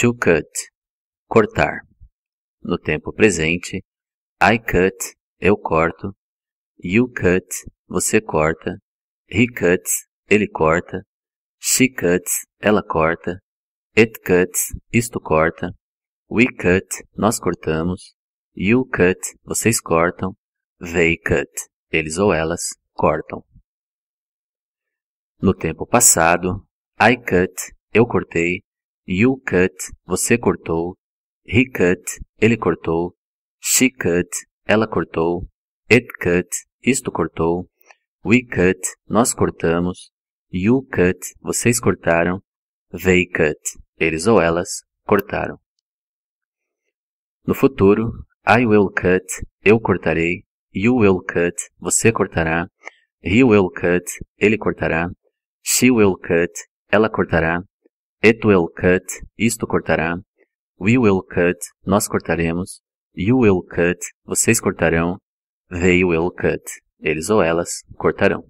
To cut, cortar. No tempo presente, I cut, eu corto. You cut, você corta. He cuts, ele corta. She cuts, ela corta. It cuts, isto corta. We cut, nós cortamos. You cut, vocês cortam. They cut, eles ou elas cortam. No tempo passado, I cut, eu cortei. You cut, você cortou. He cut, ele cortou. She cut, ela cortou. It cut, isto cortou. We cut, nós cortamos. You cut, vocês cortaram. They cut, eles ou elas cortaram. No futuro, I will cut, eu cortarei. You will cut, você cortará. He will cut, ele cortará. She will cut, ela cortará. It will cut, isto cortará. We will cut, nós cortaremos. You will cut, vocês cortarão. They will cut, eles ou elas cortarão.